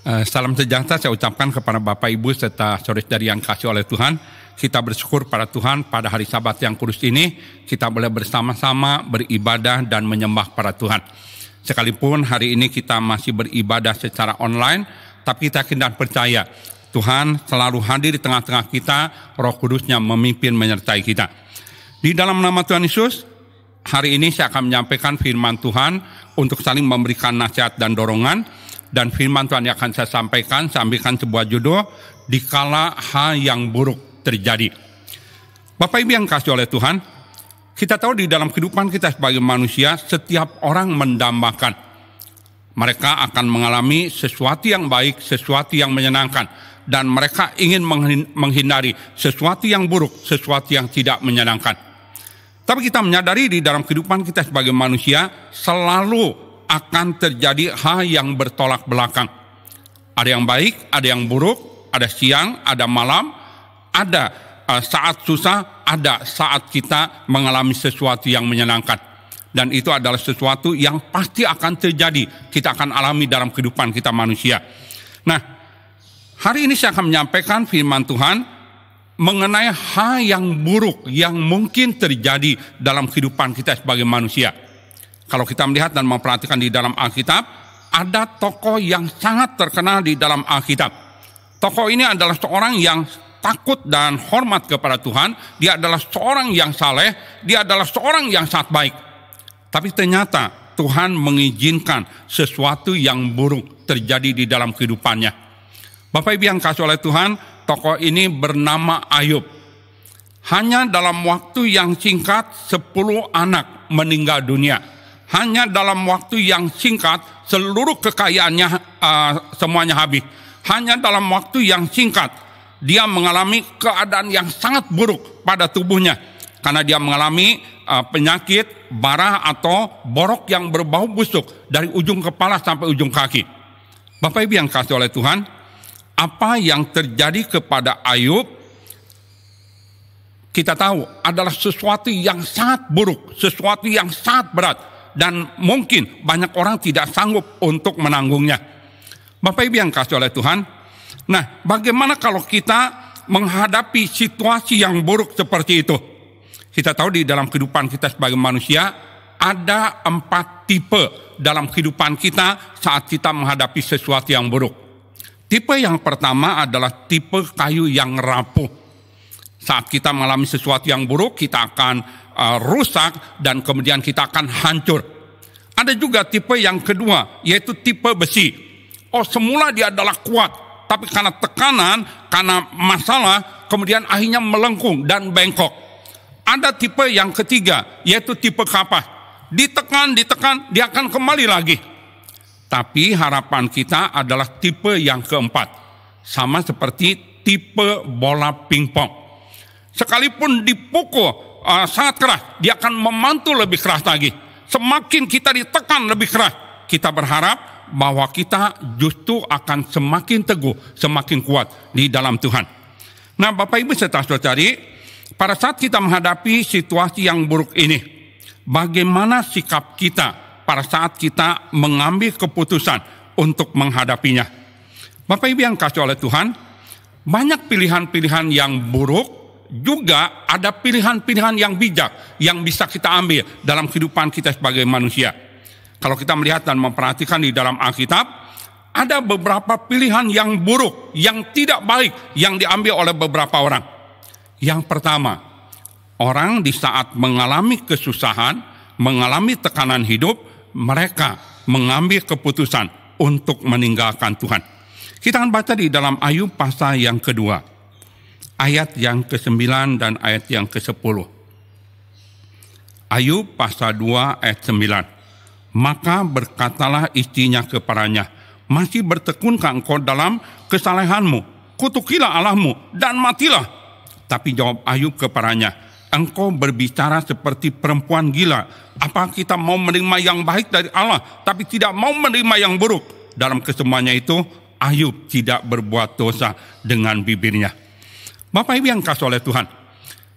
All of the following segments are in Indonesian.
Eh, salam sejahtera saya ucapkan kepada Bapak Ibu serta saudari yang kasih oleh Tuhan. Kita bersyukur pada Tuhan pada hari Sabat yang kudus ini kita boleh bersama-sama beribadah dan menyembah para Tuhan. Sekalipun hari ini kita masih beribadah secara online, tapi kita tidak percaya Tuhan selalu hadir di tengah-tengah kita, Roh Kudusnya memimpin menyertai kita. Di dalam nama Tuhan Yesus, hari ini saya akan menyampaikan firman Tuhan untuk saling memberikan nasihat dan dorongan dan firman Tuhan yang akan saya sampaikan, saya ambilkan sebuah judul, dikala hal yang buruk terjadi. Bapak Ibu yang kasih oleh Tuhan, kita tahu di dalam kehidupan kita sebagai manusia, setiap orang mendambakan. Mereka akan mengalami sesuatu yang baik, sesuatu yang menyenangkan. Dan mereka ingin menghindari sesuatu yang buruk, sesuatu yang tidak menyenangkan. Tapi kita menyadari di dalam kehidupan kita sebagai manusia, selalu akan terjadi hal yang bertolak belakang. Ada yang baik, ada yang buruk, ada siang, ada malam, ada eh, saat susah, ada saat kita mengalami sesuatu yang menyenangkan. Dan itu adalah sesuatu yang pasti akan terjadi. Kita akan alami dalam kehidupan kita manusia. Nah, hari ini saya akan menyampaikan firman Tuhan mengenai hal yang buruk yang mungkin terjadi dalam kehidupan kita sebagai manusia. Kalau kita melihat dan memperhatikan di dalam Alkitab, ada tokoh yang sangat terkenal di dalam Alkitab. Tokoh ini adalah seorang yang takut dan hormat kepada Tuhan. Dia adalah seorang yang saleh, dia adalah seorang yang sangat baik. Tapi ternyata Tuhan mengizinkan sesuatu yang buruk terjadi di dalam kehidupannya. Bapak Ibu yang kasih oleh Tuhan, tokoh ini bernama Ayub. Hanya dalam waktu yang singkat, 10 anak meninggal dunia hanya dalam waktu yang singkat seluruh kekayaannya uh, semuanya habis. Hanya dalam waktu yang singkat dia mengalami keadaan yang sangat buruk pada tubuhnya karena dia mengalami uh, penyakit bara atau borok yang berbau busuk dari ujung kepala sampai ujung kaki. Bapak Ibu yang kasih oleh Tuhan, apa yang terjadi kepada Ayub kita tahu adalah sesuatu yang sangat buruk, sesuatu yang sangat berat dan mungkin banyak orang tidak sanggup untuk menanggungnya. Bapak Ibu yang kasih oleh Tuhan, nah bagaimana kalau kita menghadapi situasi yang buruk seperti itu? Kita tahu di dalam kehidupan kita sebagai manusia ada empat tipe dalam kehidupan kita saat kita menghadapi sesuatu yang buruk. Tipe yang pertama adalah tipe kayu yang rapuh. Saat kita mengalami sesuatu yang buruk, kita akan Eh, rusak dan kemudian kita akan hancur. Ada juga tipe yang kedua yaitu tipe besi. Oh semula dia adalah kuat tapi karena tekanan, karena masalah kemudian akhirnya melengkung dan bengkok. Ada tipe yang ketiga yaitu tipe kapas. Ditekan, ditekan, dia akan kembali lagi. Tapi harapan kita adalah tipe yang keempat. Sama seperti tipe bola pingpong. Sekalipun dipukul, uh, sangat keras, dia akan memantul lebih keras lagi. Semakin kita ditekan lebih keras, kita berharap bahwa kita justru akan semakin teguh, semakin kuat di dalam Tuhan. Nah, Bapak Ibu serta saudari, pada saat kita menghadapi situasi yang buruk ini, bagaimana sikap kita pada saat kita mengambil keputusan untuk menghadapinya? Bapak Ibu yang kasih oleh Tuhan, banyak pilihan-pilihan yang buruk juga ada pilihan-pilihan yang bijak yang bisa kita ambil dalam kehidupan kita sebagai manusia. Kalau kita melihat dan memperhatikan di dalam Alkitab, ada beberapa pilihan yang buruk, yang tidak baik, yang diambil oleh beberapa orang. Yang pertama, orang di saat mengalami kesusahan, mengalami tekanan hidup, mereka mengambil keputusan untuk meninggalkan Tuhan. Kita akan baca di dalam Ayub pasal yang kedua ayat yang ke-9 dan ayat yang ke-10. Ayub pasal 2 ayat 9. Maka berkatalah istrinya kepadanya, masih bertekunkah engkau dalam kesalehanmu? Kutukilah Allahmu dan matilah. Tapi jawab Ayub kepadanya, engkau berbicara seperti perempuan gila. Apa kita mau menerima yang baik dari Allah, tapi tidak mau menerima yang buruk? Dalam kesemuanya itu, Ayub tidak berbuat dosa dengan bibirnya Bapak Ibu yang kasih oleh Tuhan.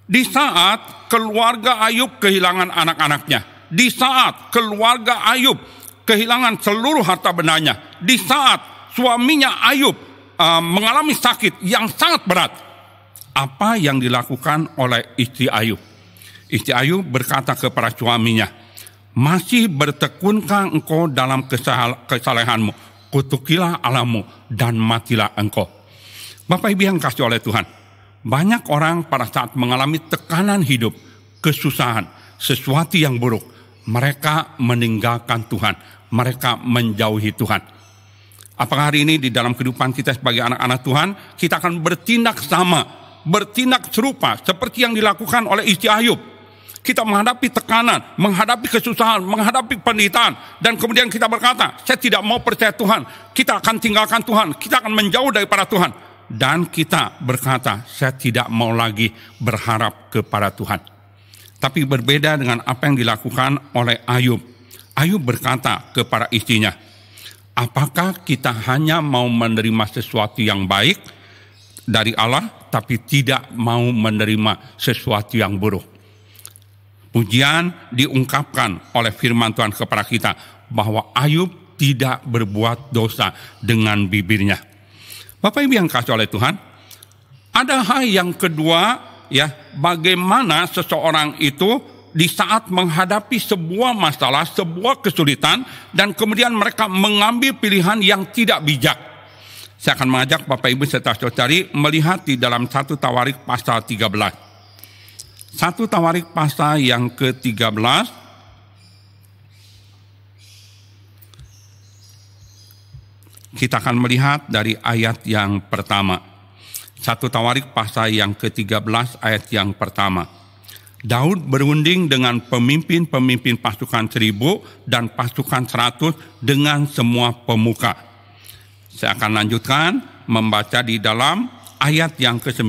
Di saat keluarga Ayub kehilangan anak-anaknya. Di saat keluarga Ayub kehilangan seluruh harta benanya. Di saat suaminya Ayub uh, mengalami sakit yang sangat berat. Apa yang dilakukan oleh istri Ayub? Istri Ayub berkata kepada suaminya, masih bertekunkah engkau dalam kesalahanmu? Kutukilah alamu dan matilah engkau. Bapak Ibu yang kasih oleh Tuhan banyak orang pada saat mengalami tekanan hidup, kesusahan, sesuatu yang buruk, mereka meninggalkan Tuhan, mereka menjauhi Tuhan. Apakah hari ini di dalam kehidupan kita sebagai anak-anak Tuhan, kita akan bertindak sama, bertindak serupa seperti yang dilakukan oleh istri Ayub. Kita menghadapi tekanan, menghadapi kesusahan, menghadapi penderitaan. Dan kemudian kita berkata, saya tidak mau percaya Tuhan. Kita akan tinggalkan Tuhan, kita akan menjauh daripada Tuhan dan kita berkata, "Saya tidak mau lagi berharap kepada Tuhan." Tapi berbeda dengan apa yang dilakukan oleh Ayub. Ayub berkata kepada istrinya, "Apakah kita hanya mau menerima sesuatu yang baik dari Allah, tapi tidak mau menerima sesuatu yang buruk?" Pujian diungkapkan oleh firman Tuhan kepada kita bahwa Ayub tidak berbuat dosa dengan bibirnya Bapak Ibu yang kasih oleh Tuhan, ada hal yang kedua ya, bagaimana seseorang itu di saat menghadapi sebuah masalah, sebuah kesulitan dan kemudian mereka mengambil pilihan yang tidak bijak. Saya akan mengajak Bapak Ibu serta saudari melihat di dalam satu Tawarik pasal 13. Satu Tawarik pasal yang ke-13 Kita akan melihat dari ayat yang pertama. Satu Tawarik pasal yang ke-13 ayat yang pertama. Daud berunding dengan pemimpin-pemimpin pasukan seribu dan pasukan seratus dengan semua pemuka. Saya akan lanjutkan membaca di dalam ayat yang ke-9.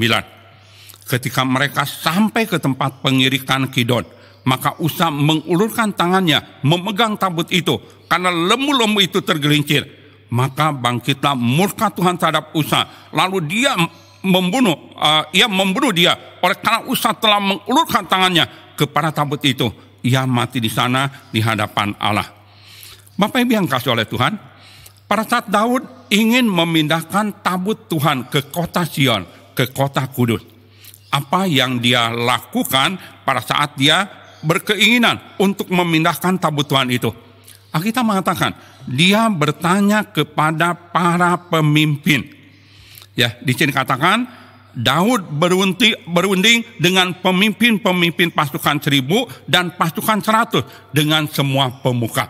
Ketika mereka sampai ke tempat pengirikan Kidon, maka Usa mengulurkan tangannya memegang tabut itu karena lembu-lembu itu tergelincir maka bangkitlah murka Tuhan terhadap Usa. Lalu dia membunuh, uh, ia membunuh dia oleh karena Usa telah mengulurkan tangannya kepada tabut itu. Ia mati di sana di hadapan Allah. Bapak Ibu yang kasih oleh Tuhan, pada saat Daud ingin memindahkan tabut Tuhan ke kota Sion, ke kota Kudus. Apa yang dia lakukan pada saat dia berkeinginan untuk memindahkan tabut Tuhan itu? kita mengatakan dia bertanya kepada para pemimpin. Ya, di sini katakan Daud berunti, berunding dengan pemimpin-pemimpin pasukan seribu dan pasukan seratus dengan semua pemuka.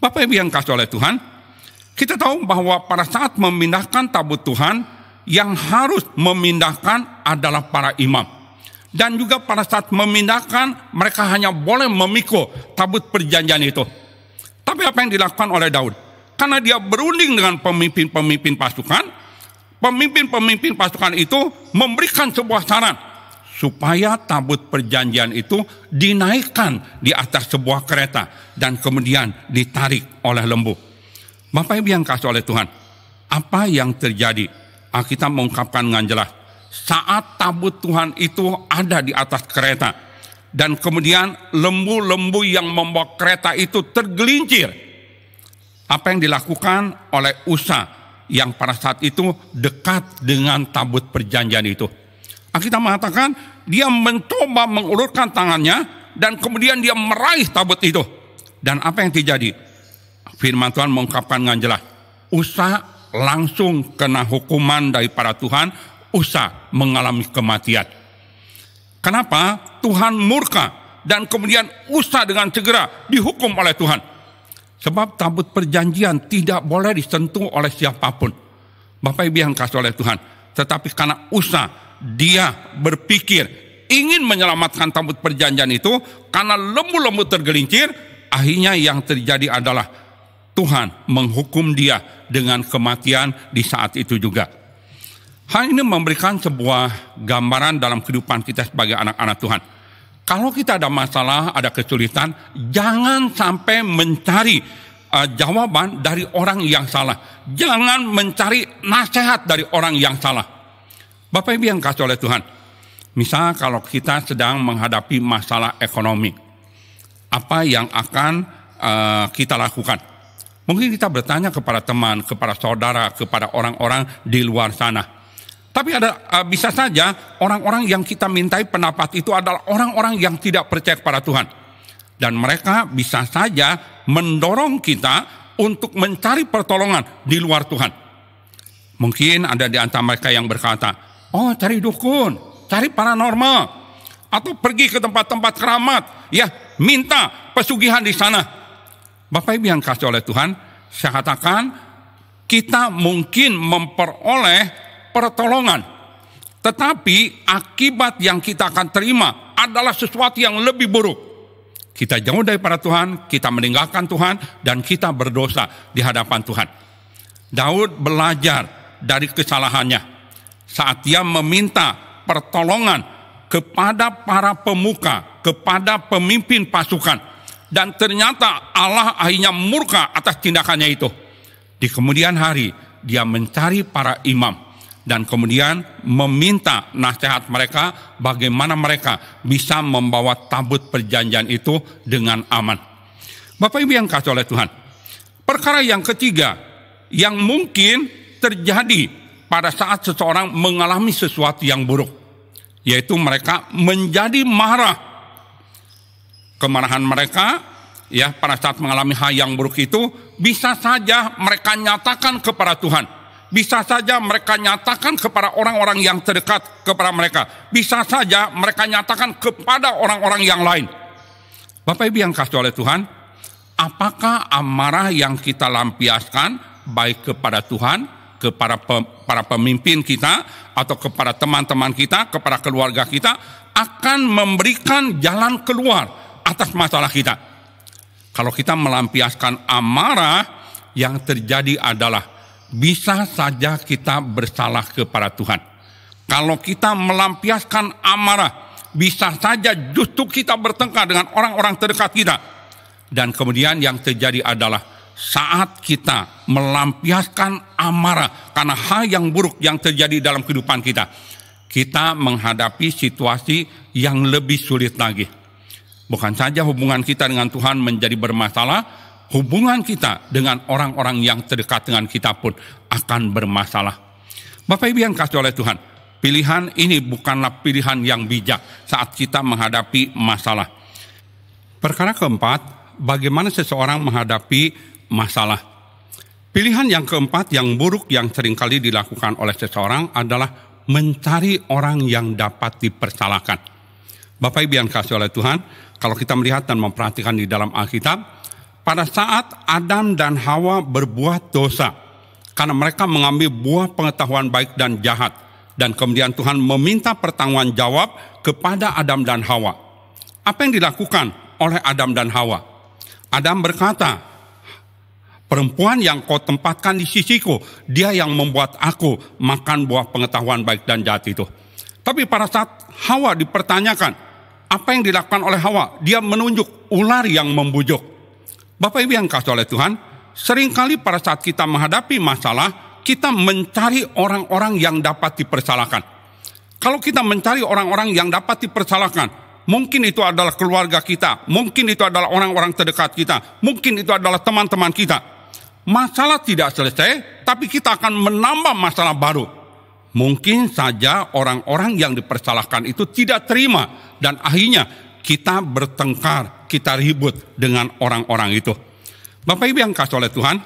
Bapak Ibu yang kasih oleh Tuhan, kita tahu bahwa pada saat memindahkan tabut Tuhan, yang harus memindahkan adalah para imam. Dan juga pada saat memindahkan, mereka hanya boleh memikul tabut perjanjian itu. Tapi apa yang dilakukan oleh Daud? Karena dia berunding dengan pemimpin-pemimpin pasukan, pemimpin-pemimpin pasukan itu memberikan sebuah saran supaya tabut perjanjian itu dinaikkan di atas sebuah kereta dan kemudian ditarik oleh lembu. Bapak Ibu yang kasih oleh Tuhan, apa yang terjadi? Alkitab mengungkapkan dengan jelas, saat tabut Tuhan itu ada di atas kereta, dan kemudian lembu-lembu yang membawa kereta itu tergelincir. Apa yang dilakukan oleh Usa yang pada saat itu dekat dengan tabut perjanjian itu. Alkitab nah, mengatakan dia mencoba mengulurkan tangannya dan kemudian dia meraih tabut itu. Dan apa yang terjadi? Firman Tuhan mengungkapkan dengan jelas. Usa langsung kena hukuman daripada Tuhan. Usa mengalami kematian. Kenapa? Tuhan murka dan kemudian usah dengan segera dihukum oleh Tuhan. Sebab tabut perjanjian tidak boleh disentuh oleh siapapun. Bapak Ibu yang kasih oleh Tuhan. Tetapi karena usah dia berpikir ingin menyelamatkan tabut perjanjian itu karena lembu-lembu tergelincir, akhirnya yang terjadi adalah Tuhan menghukum dia dengan kematian di saat itu juga. Hal ini memberikan sebuah gambaran dalam kehidupan kita sebagai anak-anak Tuhan. Kalau kita ada masalah, ada kesulitan, jangan sampai mencari uh, jawaban dari orang yang salah. Jangan mencari nasihat dari orang yang salah. Bapak Ibu yang kasih oleh Tuhan, misal kalau kita sedang menghadapi masalah ekonomi, apa yang akan uh, kita lakukan? Mungkin kita bertanya kepada teman, kepada saudara, kepada orang-orang di luar sana tapi ada eh, bisa saja orang-orang yang kita mintai pendapat itu adalah orang-orang yang tidak percaya kepada Tuhan. Dan mereka bisa saja mendorong kita untuk mencari pertolongan di luar Tuhan. Mungkin ada di antara mereka yang berkata, "Oh, cari dukun, cari paranormal." Atau pergi ke tempat-tempat keramat, ya, minta pesugihan di sana. Bapak Ibu yang kasih oleh Tuhan, saya katakan kita mungkin memperoleh pertolongan. Tetapi akibat yang kita akan terima adalah sesuatu yang lebih buruk. Kita jauh daripada Tuhan, kita meninggalkan Tuhan, dan kita berdosa di hadapan Tuhan. Daud belajar dari kesalahannya saat dia meminta pertolongan kepada para pemuka, kepada pemimpin pasukan. Dan ternyata Allah akhirnya murka atas tindakannya itu. Di kemudian hari, dia mencari para imam dan kemudian meminta nasihat mereka bagaimana mereka bisa membawa tabut perjanjian itu dengan aman. Bapak Ibu yang kasih oleh Tuhan, perkara yang ketiga yang mungkin terjadi pada saat seseorang mengalami sesuatu yang buruk, yaitu mereka menjadi marah. Kemarahan mereka ya pada saat mengalami hal yang buruk itu bisa saja mereka nyatakan kepada Tuhan bisa saja mereka nyatakan kepada orang-orang yang terdekat kepada mereka. Bisa saja mereka nyatakan kepada orang-orang yang lain. Bapak Ibu yang kasih oleh Tuhan, apakah amarah yang kita lampiaskan baik kepada Tuhan, kepada para pemimpin kita, atau kepada teman-teman kita, kepada keluarga kita, akan memberikan jalan keluar atas masalah kita. Kalau kita melampiaskan amarah, yang terjadi adalah bisa saja kita bersalah kepada Tuhan. Kalau kita melampiaskan amarah, bisa saja justru kita bertengkar dengan orang-orang terdekat kita. Dan kemudian yang terjadi adalah saat kita melampiaskan amarah karena hal yang buruk yang terjadi dalam kehidupan kita, kita menghadapi situasi yang lebih sulit lagi. Bukan saja hubungan kita dengan Tuhan menjadi bermasalah, hubungan kita dengan orang-orang yang terdekat dengan kita pun akan bermasalah. Bapak Ibu yang kasih oleh Tuhan, pilihan ini bukanlah pilihan yang bijak saat kita menghadapi masalah. Perkara keempat, bagaimana seseorang menghadapi masalah. Pilihan yang keempat yang buruk yang seringkali dilakukan oleh seseorang adalah mencari orang yang dapat dipersalahkan. Bapak Ibu yang kasih oleh Tuhan, kalau kita melihat dan memperhatikan di dalam Alkitab, pada saat Adam dan Hawa berbuat dosa karena mereka mengambil buah pengetahuan baik dan jahat dan kemudian Tuhan meminta pertanggungan jawab kepada Adam dan Hawa. Apa yang dilakukan oleh Adam dan Hawa? Adam berkata, Perempuan yang kau tempatkan di sisiku, dia yang membuat aku makan buah pengetahuan baik dan jahat itu. Tapi pada saat Hawa dipertanyakan, apa yang dilakukan oleh Hawa? Dia menunjuk ular yang membujuk. Bapak Ibu yang kasih oleh Tuhan, seringkali pada saat kita menghadapi masalah, kita mencari orang-orang yang dapat dipersalahkan. Kalau kita mencari orang-orang yang dapat dipersalahkan, mungkin itu adalah keluarga kita, mungkin itu adalah orang-orang terdekat kita, mungkin itu adalah teman-teman kita. Masalah tidak selesai, tapi kita akan menambah masalah baru. Mungkin saja orang-orang yang dipersalahkan itu tidak terima dan akhirnya kita bertengkar, kita ribut dengan orang-orang itu. Bapak Ibu yang kasih oleh Tuhan,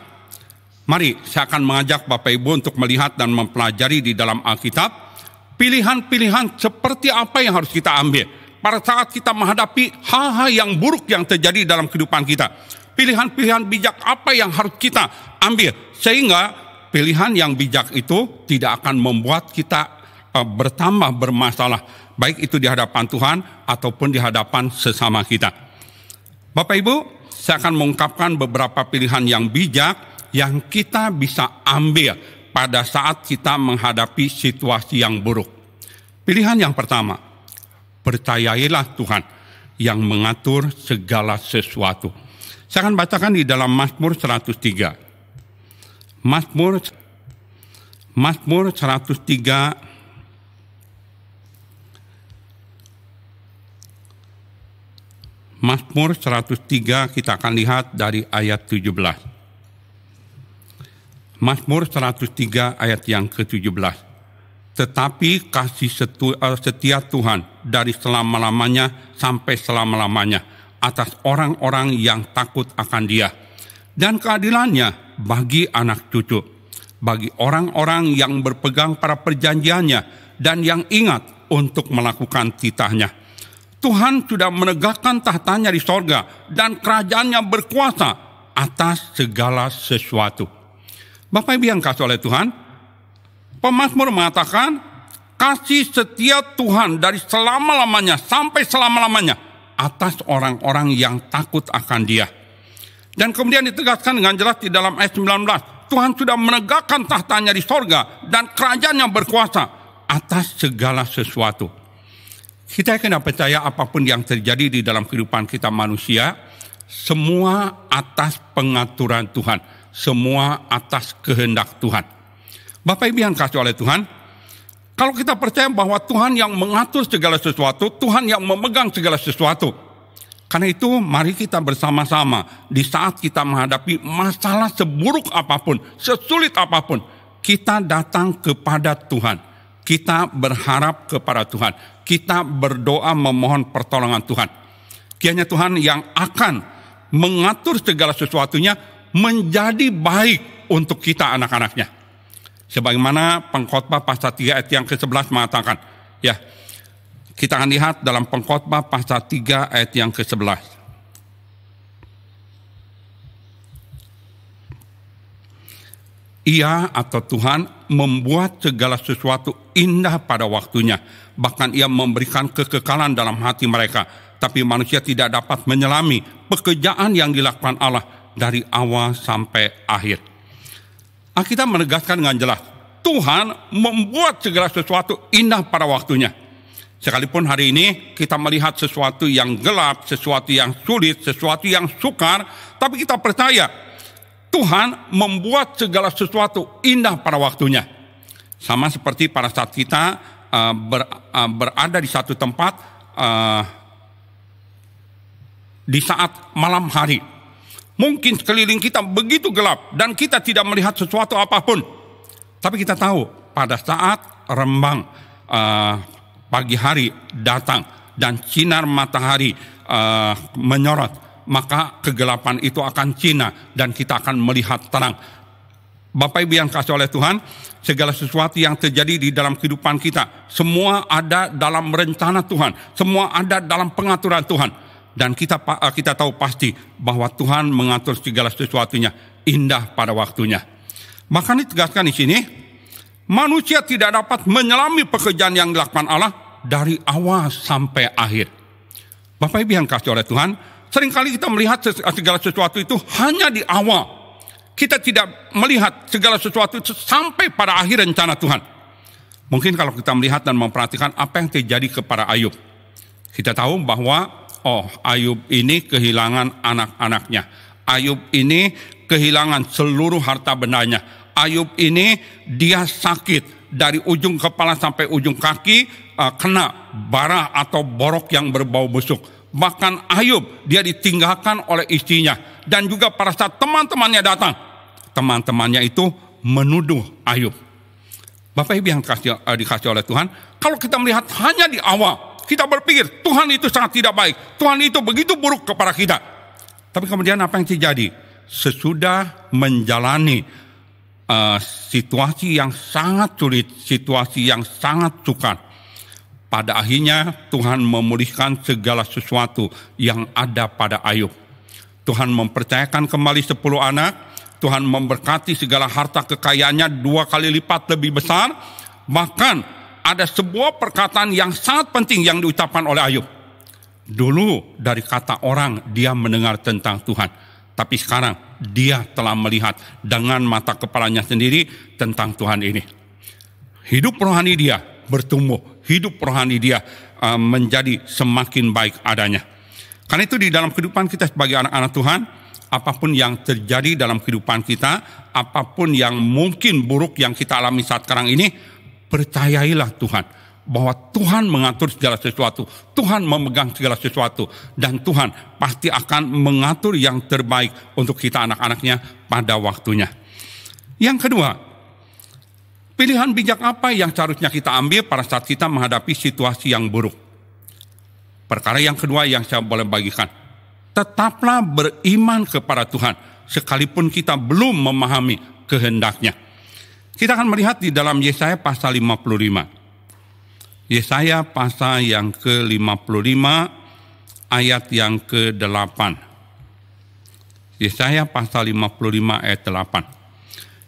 mari saya akan mengajak Bapak Ibu untuk melihat dan mempelajari di dalam Alkitab pilihan-pilihan seperti apa yang harus kita ambil pada saat kita menghadapi hal-hal yang buruk yang terjadi dalam kehidupan kita. Pilihan-pilihan bijak apa yang harus kita ambil sehingga pilihan yang bijak itu tidak akan membuat kita eh, bertambah bermasalah baik itu di hadapan Tuhan ataupun di hadapan sesama kita. Bapak Ibu, saya akan mengungkapkan beberapa pilihan yang bijak yang kita bisa ambil pada saat kita menghadapi situasi yang buruk. Pilihan yang pertama, percayailah Tuhan yang mengatur segala sesuatu. Saya akan bacakan di dalam Mazmur 103. Mazmur Mazmur 103 Mazmur 103 kita akan lihat dari ayat 17. Mazmur 103 ayat yang ke-17. Tetapi kasih eh, setia Tuhan dari selama-lamanya sampai selama-lamanya atas orang-orang yang takut akan dia. Dan keadilannya bagi anak cucu, bagi orang-orang yang berpegang pada perjanjiannya dan yang ingat untuk melakukan titahnya Tuhan sudah menegakkan tahtanya di sorga dan kerajaannya berkuasa atas segala sesuatu. Bapak Ibu yang kasih oleh Tuhan, pemazmur mengatakan, kasih setia Tuhan dari selama-lamanya sampai selama-lamanya atas orang-orang yang takut akan dia. Dan kemudian ditegaskan dengan jelas di dalam ayat 19, Tuhan sudah menegakkan tahtanya di sorga dan kerajaannya berkuasa atas segala sesuatu. Kita kena percaya apapun yang terjadi di dalam kehidupan kita manusia, semua atas pengaturan Tuhan, semua atas kehendak Tuhan. Bapak Ibu yang kasih oleh Tuhan, kalau kita percaya bahwa Tuhan yang mengatur segala sesuatu, Tuhan yang memegang segala sesuatu. Karena itu mari kita bersama-sama di saat kita menghadapi masalah seburuk apapun, sesulit apapun, kita datang kepada Tuhan. Kita berharap kepada Tuhan kita berdoa memohon pertolongan Tuhan. Kiranya Tuhan yang akan mengatur segala sesuatunya menjadi baik untuk kita anak-anaknya. Sebagaimana pengkhotbah pasal 3 ayat yang ke-11 mengatakan, ya. Kita akan lihat dalam pengkhotbah pasal 3 ayat yang ke-11. Ia atau Tuhan membuat segala sesuatu indah pada waktunya. Bahkan ia memberikan kekekalan dalam hati mereka. Tapi manusia tidak dapat menyelami pekerjaan yang dilakukan Allah dari awal sampai akhir. kita menegaskan dengan jelas, Tuhan membuat segala sesuatu indah pada waktunya. Sekalipun hari ini kita melihat sesuatu yang gelap, sesuatu yang sulit, sesuatu yang sukar, tapi kita percaya Tuhan membuat segala sesuatu indah pada waktunya. Sama seperti pada saat kita uh, ber, uh, berada di satu tempat uh, di saat malam hari. Mungkin sekeliling kita begitu gelap dan kita tidak melihat sesuatu apapun. Tapi kita tahu pada saat rembang uh, pagi hari datang dan sinar matahari uh, menyorot maka kegelapan itu akan cina dan kita akan melihat terang. Bapak Ibu yang kasih oleh Tuhan, segala sesuatu yang terjadi di dalam kehidupan kita, semua ada dalam rencana Tuhan, semua ada dalam pengaturan Tuhan. Dan kita eh, kita tahu pasti bahwa Tuhan mengatur segala sesuatunya indah pada waktunya. Bahkan ditegaskan di sini, manusia tidak dapat menyelami pekerjaan yang dilakukan Allah dari awal sampai akhir. Bapak Ibu yang kasih oleh Tuhan, seringkali kita melihat ah, segala sesuatu itu hanya di awal. Kita tidak melihat segala sesuatu itu sampai pada akhir rencana Tuhan. Mungkin kalau kita melihat dan memperhatikan apa yang terjadi kepada Ayub. Kita tahu bahwa, oh Ayub ini kehilangan anak-anaknya. Ayub ini kehilangan seluruh harta bendanya. Ayub ini dia sakit dari ujung kepala sampai ujung kaki uh, kena bara atau borok yang berbau busuk Bahkan Ayub dia ditinggalkan oleh istrinya dan juga pada saat teman-temannya datang, teman-temannya itu menuduh Ayub. Bapak Ibu yang eh, dikasih, oleh Tuhan, kalau kita melihat hanya di awal, kita berpikir Tuhan itu sangat tidak baik, Tuhan itu begitu buruk kepada kita. Tapi kemudian apa yang terjadi? Sesudah menjalani uh, situasi yang sangat sulit, situasi yang sangat sukar, pada akhirnya Tuhan memulihkan segala sesuatu yang ada pada Ayub. Tuhan mempercayakan kembali sepuluh anak. Tuhan memberkati segala harta kekayaannya dua kali lipat lebih besar. Bahkan ada sebuah perkataan yang sangat penting yang diucapkan oleh Ayub. Dulu dari kata orang dia mendengar tentang Tuhan. Tapi sekarang dia telah melihat dengan mata kepalanya sendiri tentang Tuhan ini. Hidup rohani dia bertumbuh hidup rohani dia uh, menjadi semakin baik adanya. Karena itu di dalam kehidupan kita sebagai anak-anak Tuhan, apapun yang terjadi dalam kehidupan kita, apapun yang mungkin buruk yang kita alami saat sekarang ini, percayailah Tuhan bahwa Tuhan mengatur segala sesuatu, Tuhan memegang segala sesuatu, dan Tuhan pasti akan mengatur yang terbaik untuk kita anak-anaknya pada waktunya. Yang kedua, Pilihan bijak apa yang seharusnya kita ambil pada saat kita menghadapi situasi yang buruk? Perkara yang kedua yang saya boleh bagikan. Tetaplah beriman kepada Tuhan sekalipun kita belum memahami kehendaknya. Kita akan melihat di dalam Yesaya pasal 55. Yesaya pasal yang ke-55 ayat yang ke-8. Yesaya pasal 55 ayat 8.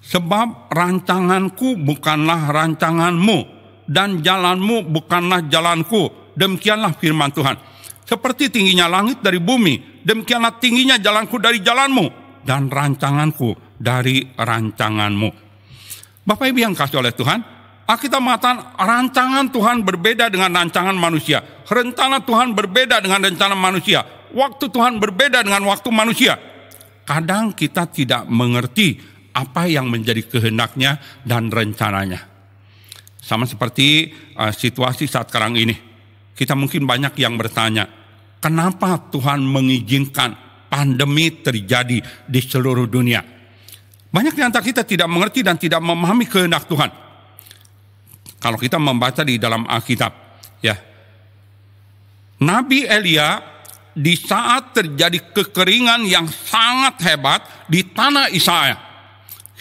Sebab rancanganku bukanlah rancanganmu, dan jalanmu bukanlah jalanku. Demikianlah firman Tuhan. Seperti tingginya langit dari bumi, demikianlah tingginya jalanku dari jalanmu, dan rancanganku dari rancanganmu. Bapak Ibu yang kasih oleh Tuhan, Alkitab mengatakan rancangan Tuhan berbeda dengan rancangan manusia. Rencana Tuhan berbeda dengan rencana manusia. Waktu Tuhan berbeda dengan waktu manusia. Kadang kita tidak mengerti apa yang menjadi kehendaknya dan rencananya. Sama seperti uh, situasi saat sekarang ini. Kita mungkin banyak yang bertanya, kenapa Tuhan mengizinkan pandemi terjadi di seluruh dunia? Banyak di kita tidak mengerti dan tidak memahami kehendak Tuhan. Kalau kita membaca di dalam Alkitab, ya. Nabi Elia di saat terjadi kekeringan yang sangat hebat di tanah Israel.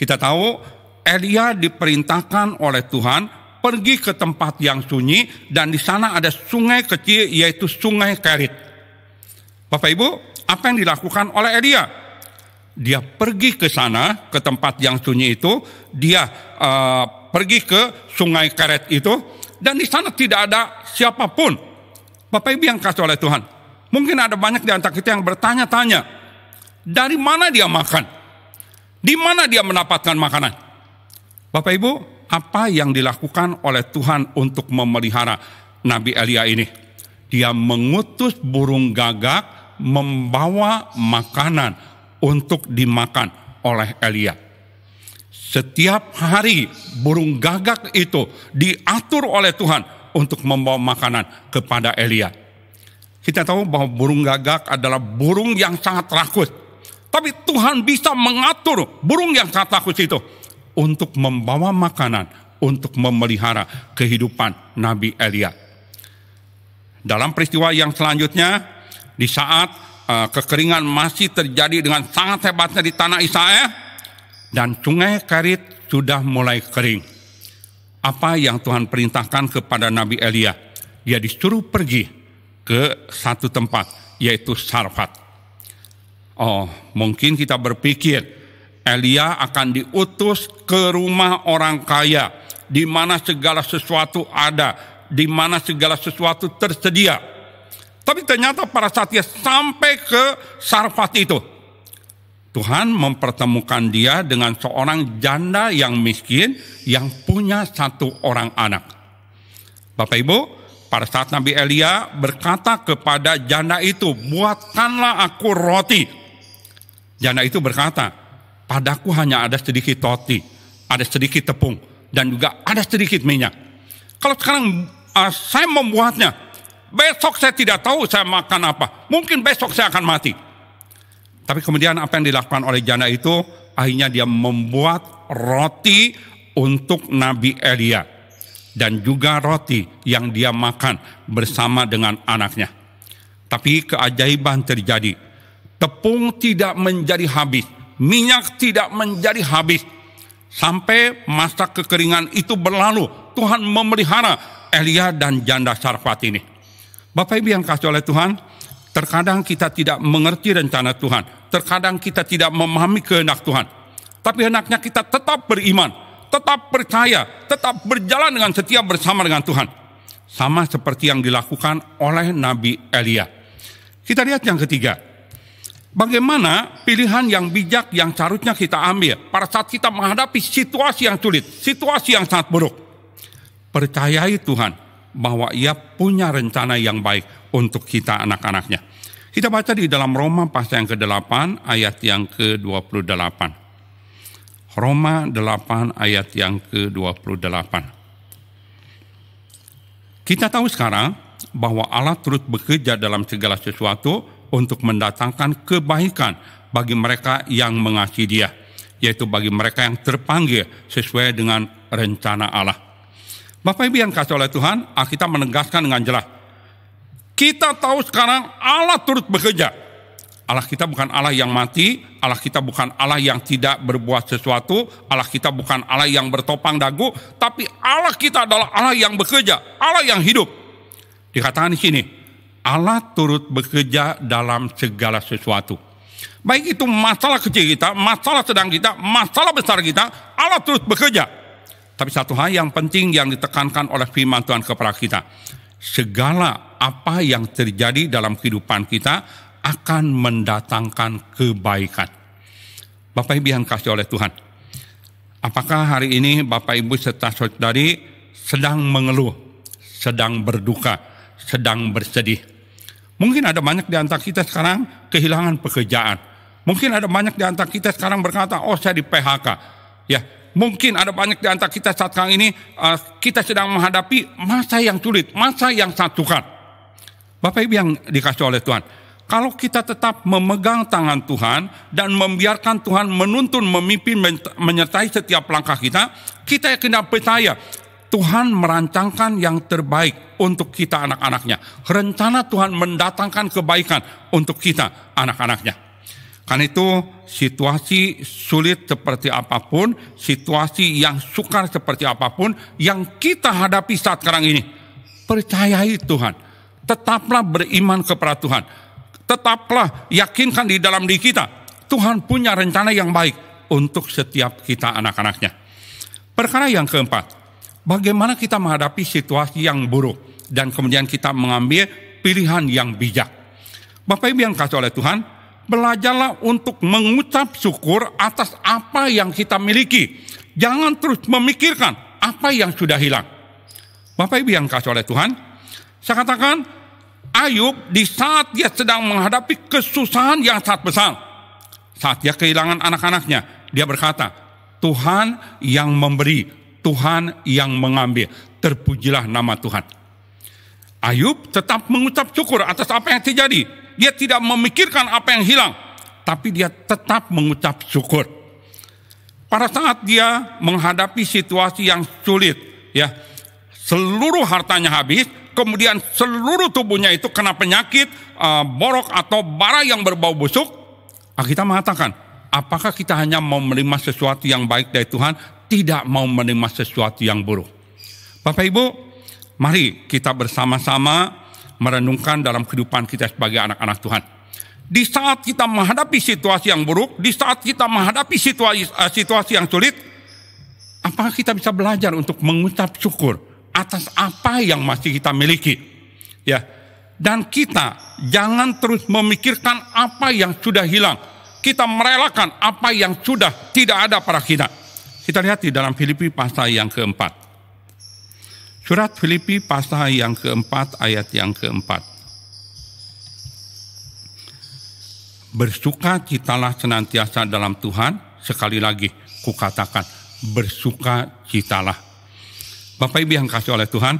Kita tahu Elia diperintahkan oleh Tuhan pergi ke tempat yang sunyi dan di sana ada sungai kecil yaitu sungai Kerit. Bapak Ibu, apa yang dilakukan oleh Elia? Dia pergi ke sana ke tempat yang sunyi itu, dia uh, pergi ke sungai Kerit itu dan di sana tidak ada siapapun. Bapak Ibu yang kasih oleh Tuhan. Mungkin ada banyak di antara kita yang bertanya-tanya, dari mana dia makan? Di mana dia mendapatkan makanan? Bapak Ibu, apa yang dilakukan oleh Tuhan untuk memelihara Nabi Elia ini? Dia mengutus burung gagak membawa makanan untuk dimakan oleh Elia. Setiap hari burung gagak itu diatur oleh Tuhan untuk membawa makanan kepada Elia. Kita tahu bahwa burung gagak adalah burung yang sangat rakus tapi Tuhan bisa mengatur burung yang sangat takut itu untuk membawa makanan, untuk memelihara kehidupan Nabi Elia. Dalam peristiwa yang selanjutnya, di saat uh, kekeringan masih terjadi dengan sangat hebatnya di tanah Israel, dan sungai Karit sudah mulai kering. Apa yang Tuhan perintahkan kepada Nabi Elia? Dia disuruh pergi ke satu tempat, yaitu Sarfat. Oh, mungkin kita berpikir Elia akan diutus ke rumah orang kaya di mana segala sesuatu ada, di mana segala sesuatu tersedia. Tapi ternyata para satya sampai ke Sarfat itu. Tuhan mempertemukan dia dengan seorang janda yang miskin yang punya satu orang anak. Bapak Ibu, pada saat Nabi Elia berkata kepada janda itu, buatkanlah aku roti Janda itu berkata, padaku hanya ada sedikit roti, ada sedikit tepung, dan juga ada sedikit minyak. Kalau sekarang uh, saya membuatnya, besok saya tidak tahu saya makan apa. Mungkin besok saya akan mati. Tapi kemudian apa yang dilakukan oleh janda itu, akhirnya dia membuat roti untuk Nabi Elia. Dan juga roti yang dia makan bersama dengan anaknya. Tapi keajaiban terjadi tepung tidak menjadi habis, minyak tidak menjadi habis. Sampai masa kekeringan itu berlalu, Tuhan memelihara Elia dan janda Sarfat ini. Bapak Ibu yang kasih oleh Tuhan, terkadang kita tidak mengerti rencana Tuhan, terkadang kita tidak memahami kehendak Tuhan. Tapi hendaknya kita tetap beriman, tetap percaya, tetap berjalan dengan setia bersama dengan Tuhan. Sama seperti yang dilakukan oleh Nabi Elia. Kita lihat yang ketiga, Bagaimana pilihan yang bijak yang seharusnya kita ambil pada saat kita menghadapi situasi yang sulit, situasi yang sangat buruk. Percayai Tuhan bahwa ia punya rencana yang baik untuk kita anak-anaknya. Kita baca di dalam Roma pasal yang ke-8 ayat yang ke-28. Roma 8 ayat yang ke-28. Kita tahu sekarang bahwa Allah terus bekerja dalam segala sesuatu untuk mendatangkan kebaikan bagi mereka yang mengasihi Dia, yaitu bagi mereka yang terpanggil sesuai dengan rencana Allah. Bapak Ibu yang kasih oleh Tuhan, kita menegaskan dengan jelas. Kita tahu sekarang Allah turut bekerja. Allah kita bukan Allah yang mati, Allah kita bukan Allah yang tidak berbuat sesuatu, Allah kita bukan Allah yang bertopang dagu, tapi Allah kita adalah Allah yang bekerja, Allah yang hidup. Dikatakan di sini, Allah turut bekerja dalam segala sesuatu. Baik itu masalah kecil kita, masalah sedang kita, masalah besar kita, Allah turut bekerja. Tapi satu hal yang penting yang ditekankan oleh firman Tuhan kepada kita. Segala apa yang terjadi dalam kehidupan kita akan mendatangkan kebaikan. Bapak Ibu yang kasih oleh Tuhan. Apakah hari ini Bapak Ibu serta saudari sedang mengeluh, sedang berduka, sedang bersedih? Mungkin ada banyak di antara kita sekarang kehilangan pekerjaan. Mungkin ada banyak di antara kita sekarang berkata, oh saya di PHK. Ya, mungkin ada banyak di antara kita saat sekarang ini, uh, kita sedang menghadapi masa yang sulit, masa yang satukan. Bapak Ibu yang dikasih oleh Tuhan, kalau kita tetap memegang tangan Tuhan dan membiarkan Tuhan menuntun, memimpin, menyertai setiap langkah kita, kita yakin dan percaya Tuhan merancangkan yang terbaik untuk kita anak-anaknya. Rencana Tuhan mendatangkan kebaikan untuk kita anak-anaknya. Karena itu situasi sulit seperti apapun, situasi yang sukar seperti apapun yang kita hadapi saat sekarang ini. Percayai Tuhan, tetaplah beriman kepada Tuhan. Tetaplah yakinkan di dalam diri kita, Tuhan punya rencana yang baik untuk setiap kita anak-anaknya. Perkara yang keempat, Bagaimana kita menghadapi situasi yang buruk dan kemudian kita mengambil pilihan yang bijak. Bapak Ibu yang kasih oleh Tuhan, belajarlah untuk mengucap syukur atas apa yang kita miliki. Jangan terus memikirkan apa yang sudah hilang. Bapak Ibu yang kasih oleh Tuhan, saya katakan Ayub di saat dia sedang menghadapi kesusahan yang sangat besar. Saat dia kehilangan anak-anaknya, dia berkata, Tuhan yang memberi Tuhan yang mengambil. Terpujilah nama Tuhan. Ayub tetap mengucap syukur atas apa yang terjadi. Dia tidak memikirkan apa yang hilang, tapi dia tetap mengucap syukur. Pada saat dia menghadapi situasi yang sulit, ya, seluruh hartanya habis, kemudian seluruh tubuhnya itu kena penyakit, uh, borok atau bara yang berbau busuk, kita mengatakan, Apakah kita hanya mau menerima sesuatu yang baik dari Tuhan, tidak mau menerima sesuatu yang buruk? Bapak Ibu, mari kita bersama-sama merenungkan dalam kehidupan kita sebagai anak-anak Tuhan. Di saat kita menghadapi situasi yang buruk, di saat kita menghadapi situasi, eh, situasi yang sulit, apakah kita bisa belajar untuk mengucap syukur atas apa yang masih kita miliki? Ya, dan kita jangan terus memikirkan apa yang sudah hilang, kita merelakan apa yang sudah tidak ada pada kita. Kita lihat di dalam Filipi pasal yang keempat. Surat Filipi pasal yang keempat ayat yang keempat. Bersuka citalah senantiasa dalam Tuhan. Sekali lagi kukatakan bersuka citalah. Bapak Ibu yang kasih oleh Tuhan,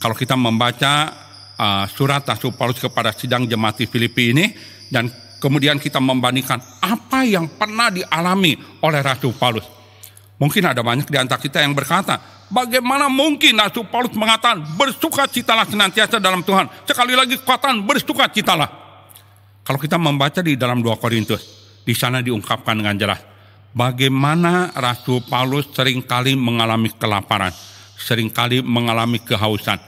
kalau kita membaca uh, surat Rasul Paulus kepada sidang jemaat di Filipi ini dan kemudian kita membandingkan apa yang pernah dialami oleh Ratu Paulus. Mungkin ada banyak di antara kita yang berkata, bagaimana mungkin Ratu Paulus mengatakan bersuka citalah senantiasa dalam Tuhan. Sekali lagi kekuatan bersuka bersukacitalah. Kalau kita membaca di dalam 2 Korintus, di sana diungkapkan dengan jelas bagaimana Rasul Paulus seringkali mengalami kelaparan, seringkali mengalami kehausan.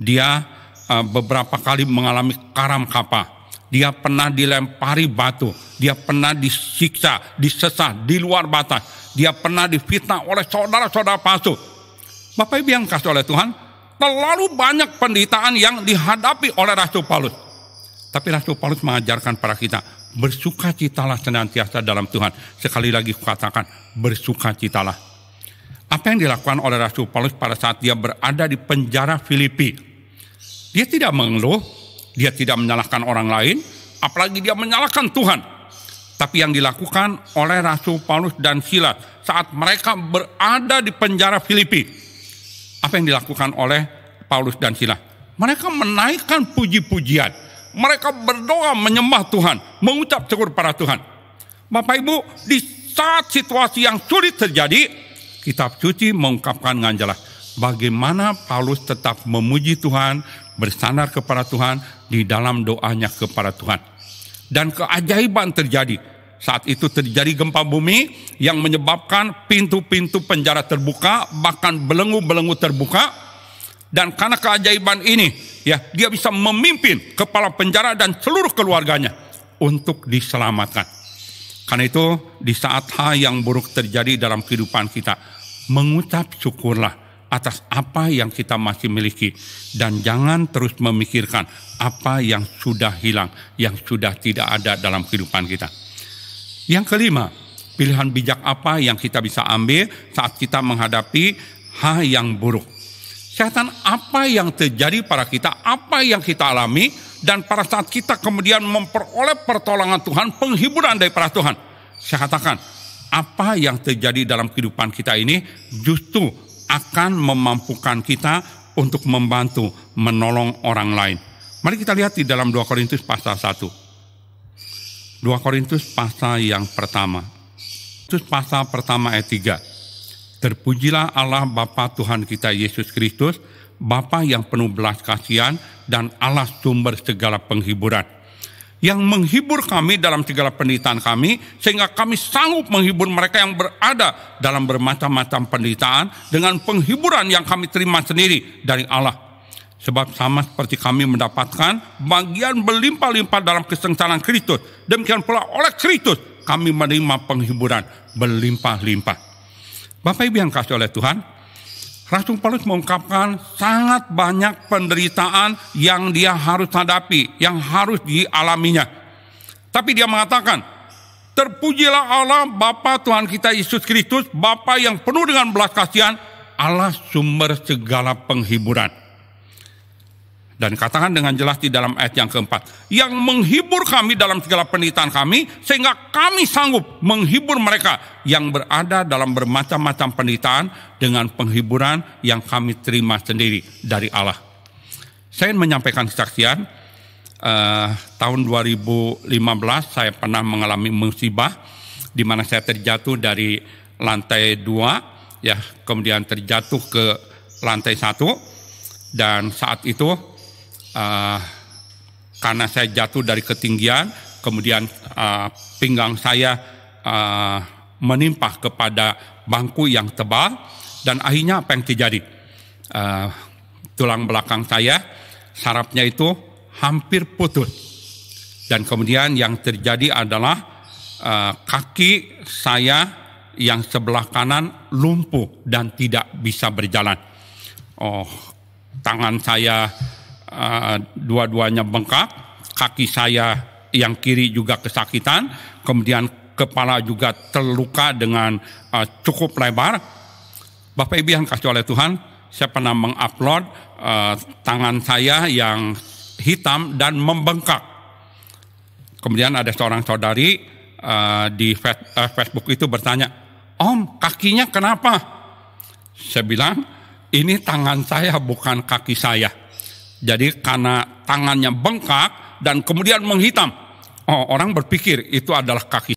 Dia eh, beberapa kali mengalami karam kapal dia pernah dilempari batu, dia pernah disiksa, disesah di luar batas, dia pernah difitnah oleh saudara-saudara palsu. Bapak Ibu yang kasih oleh Tuhan, terlalu banyak penderitaan yang dihadapi oleh Rasul Paulus. Tapi Rasul Paulus mengajarkan para kita, bersukacitalah senantiasa dalam Tuhan. Sekali lagi kukatakan, bersukacitalah. Apa yang dilakukan oleh Rasul Paulus pada saat dia berada di penjara Filipi? Dia tidak mengeluh, dia tidak menyalahkan orang lain, apalagi dia menyalahkan Tuhan. Tapi yang dilakukan oleh Rasul Paulus dan Silas saat mereka berada di penjara Filipi. Apa yang dilakukan oleh Paulus dan Silas? Mereka menaikkan puji-pujian. Mereka berdoa menyembah Tuhan, mengucap syukur pada Tuhan. Bapak Ibu, di saat situasi yang sulit terjadi, kitab suci mengungkapkan dengan jelas bagaimana Paulus tetap memuji Tuhan bersandar kepada Tuhan di dalam doanya kepada Tuhan. Dan keajaiban terjadi. Saat itu terjadi gempa bumi yang menyebabkan pintu-pintu penjara terbuka, bahkan belenggu-belenggu terbuka. Dan karena keajaiban ini, ya dia bisa memimpin kepala penjara dan seluruh keluarganya untuk diselamatkan. Karena itu di saat hal yang buruk terjadi dalam kehidupan kita, mengucap syukurlah atas apa yang kita masih miliki dan jangan terus memikirkan apa yang sudah hilang, yang sudah tidak ada dalam kehidupan kita. Yang kelima, pilihan bijak apa yang kita bisa ambil saat kita menghadapi hal yang buruk. Kesehatan apa yang terjadi pada kita, apa yang kita alami, dan pada saat kita kemudian memperoleh pertolongan Tuhan, penghiburan daripada Tuhan. Saya katakan, apa yang terjadi dalam kehidupan kita ini justru akan memampukan kita untuk membantu menolong orang lain. Mari kita lihat di dalam 2 Korintus pasal 1. 2 Korintus pasal yang pertama. Korintus pasal pertama ayat 3. Terpujilah Allah Bapa Tuhan kita Yesus Kristus, Bapa yang penuh belas kasihan dan Allah sumber segala penghiburan yang menghibur kami dalam segala penderitaan kami, sehingga kami sanggup menghibur mereka yang berada dalam bermacam-macam penderitaan dengan penghiburan yang kami terima sendiri dari Allah. Sebab sama seperti kami mendapatkan bagian berlimpah-limpah dalam kesengsaraan Kristus, demikian pula oleh Kristus kami menerima penghiburan berlimpah-limpah. Bapak Ibu yang kasih oleh Tuhan, Rasul Paulus mengungkapkan sangat banyak penderitaan yang dia harus hadapi, yang harus dialaminya. Tapi dia mengatakan, terpujilah Allah Bapa Tuhan kita Yesus Kristus, Bapa yang penuh dengan belas kasihan, Allah sumber segala penghiburan. Dan katakan dengan jelas di dalam ayat yang keempat. Yang menghibur kami dalam segala penderitaan kami. Sehingga kami sanggup menghibur mereka. Yang berada dalam bermacam-macam penderitaan. Dengan penghiburan yang kami terima sendiri dari Allah. Saya ingin menyampaikan kesaksian. Uh, tahun 2015 saya pernah mengalami musibah. Di mana saya terjatuh dari lantai dua. Ya, kemudian terjatuh ke lantai satu dan saat itu uh, karena saya jatuh dari ketinggian, kemudian uh, pinggang saya uh, ah, menimpa kepada bangku yang tebal, dan akhirnya apa yang terjadi? Uh, tulang belakang saya, sarapnya itu hampir putus. Dan kemudian yang terjadi adalah uh, kaki saya yang sebelah kanan lumpuh dan tidak bisa berjalan. Oh, tangan saya Ah, dua-duanya bengkak, kaki saya yang kiri juga kesakitan, kemudian kepala juga terluka dengan uh, cukup lebar. Bapak Ibu yang kasih oleh Tuhan, saya pernah mengupload uh, tangan saya yang hitam dan membengkak. Kemudian ada seorang saudari uh, di Facebook itu bertanya, "Om, kakinya kenapa?" Saya bilang, "Ini tangan saya bukan kaki saya." Jadi karena tangannya bengkak dan kemudian menghitam. Oh, orang berpikir itu adalah kaki